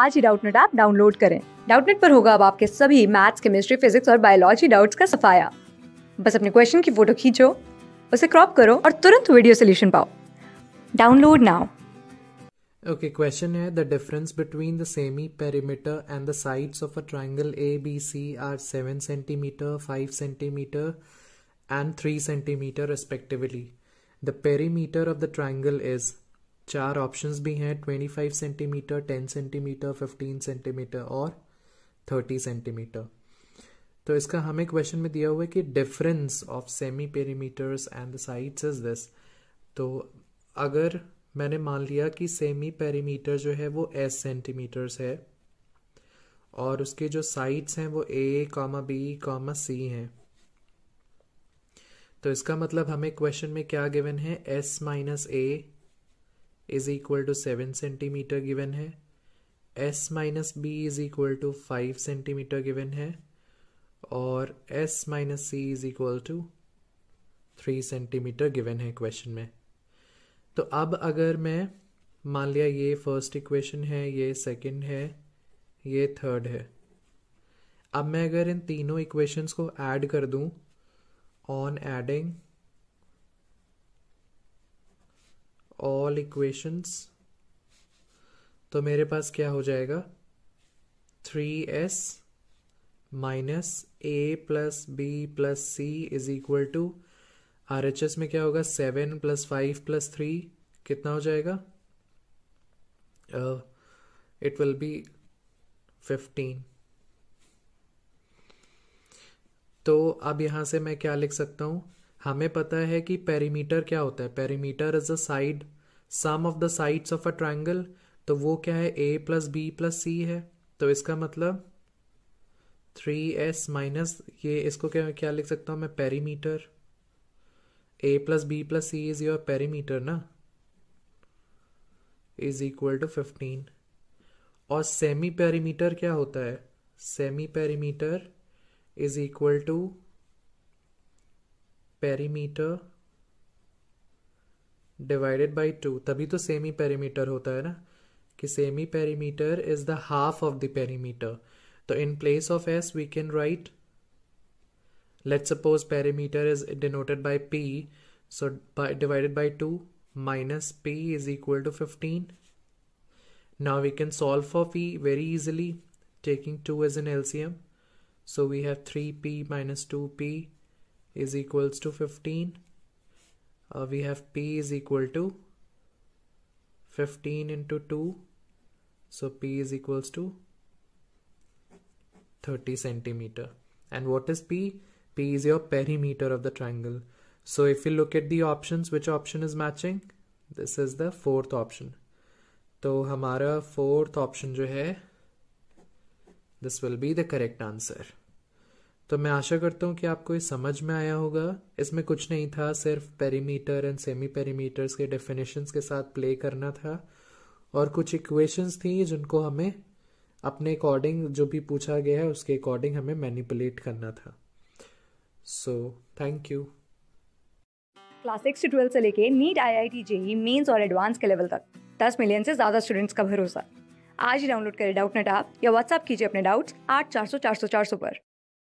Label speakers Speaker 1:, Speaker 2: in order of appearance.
Speaker 1: आज ही Doubtnut app download करें डाउटनेट पर होगा अब आपके सभी मैथ्स केमिस्ट्री फिजिक्स और बायोलॉजी डाउट्स का सफाया बस अपने क्वेश्चन की फोटो खींचो उसे क्रॉप करो और तुरंत वीडियो सोल्यूशन पाओ डाउनलोड नाउ
Speaker 2: ओके क्वेश्चन है the difference between the semi perimeter and the sides of a triangle A B C are seven centimetre five centimetre and three centimetre respectively the perimeter of the triangle is चार options भी हैं 25 centimetre 10 centimetre 15 centimetre और 30 centimetre तो इसका हमें question में दिया हुआ है कि difference of semi perimeters and the sides is this तो अगर मैंने मान लिया कि सेमी पेरीमीटर जो है वो एस सेंटीमीटर्स है और उसके जो साइड्स हैं वो A comma B comma C हैं तो इसका मतलब हमें क्वेश्चन में क्या गिवन है S minus A is equal to seven centimetre given है S minus B is equal to five centimetre given है और S minus C is equal to three centimetre given है क्वेश्चन में तो अब अगर मैं मान लिया ये फर्स्ट इक्वेशन है ये सेकंड है ये थर्ड है अब मैं अगर इन तीनों इक्वेशंस को ऐड कर दूं ऑन एडिंग ऑल इक्वेशंस तो मेरे पास क्या हो जाएगा three S minus A plus B plus C is equal to R H S में क्या होगा seven plus five plus three कितना हो जाएगा इट विल बी फिफ्टीन तो अब यहां से मैं क्या लिख सकता हूं हमें पता है कि पेरीमीटर क्या होता है perimeter is a side sum of the sides of a triangle तो वो क्या है A plus B plus C है तो इसका मतलब थ्री एस माइनस ये इसको क्या क्या लिख सकता हूँ मैं perimeter A plus B plus C is your perimeter ना इज इक्वल टू फिफ्टीन और सेमी पेरीमीटर क्या होता है semi perimeter is equal to perimeter divided by two तभी तो सेमी पेरीमीटर होता है ना कि semi perimeter is the half of the perimeter तो in place of S we can write let suppose perimeter is denoted by P so divided by two minus P is equal to fifteen now we can solve for P very easily taking two as an LCM so we have 3p minus 2p is equals to 15 uh, we have p is equal to 15 into 2 so p is equals to 30 centimeter and what is p p is your perimeter of the triangle so if you look at the options which option is matching this is the fourth option So our fourth option, जो है this, will be the correct answer. तो मैं आशा करता हूँ कि आपको ये समझ में आया होगा इसमें कुछ नहीं था सिर्फ पेरीमीटर एंड सेमी पेरीमीटर्स के डेफिनेशंस के साथ प्ले करना था और कुछ इक्वेशंस थी जिनको हमें अपने अकॉर्डिंग जो भी पूछा गया है उसके अकॉर्डिंग हमें मैनिपुलेट करना था so thank you
Speaker 1: class six to से लेके NEET I I T JEE Mains और एडवांस के लेवल तक दस मिलियन से ज़्यादा स्टूडेंट्स का भरोसा आज ही डाउनलोड करें डाउट नेट आप या व्हाट्सअप कीजिए अपने डाउट्स आठ चार सौ चार सौ चार सौ पर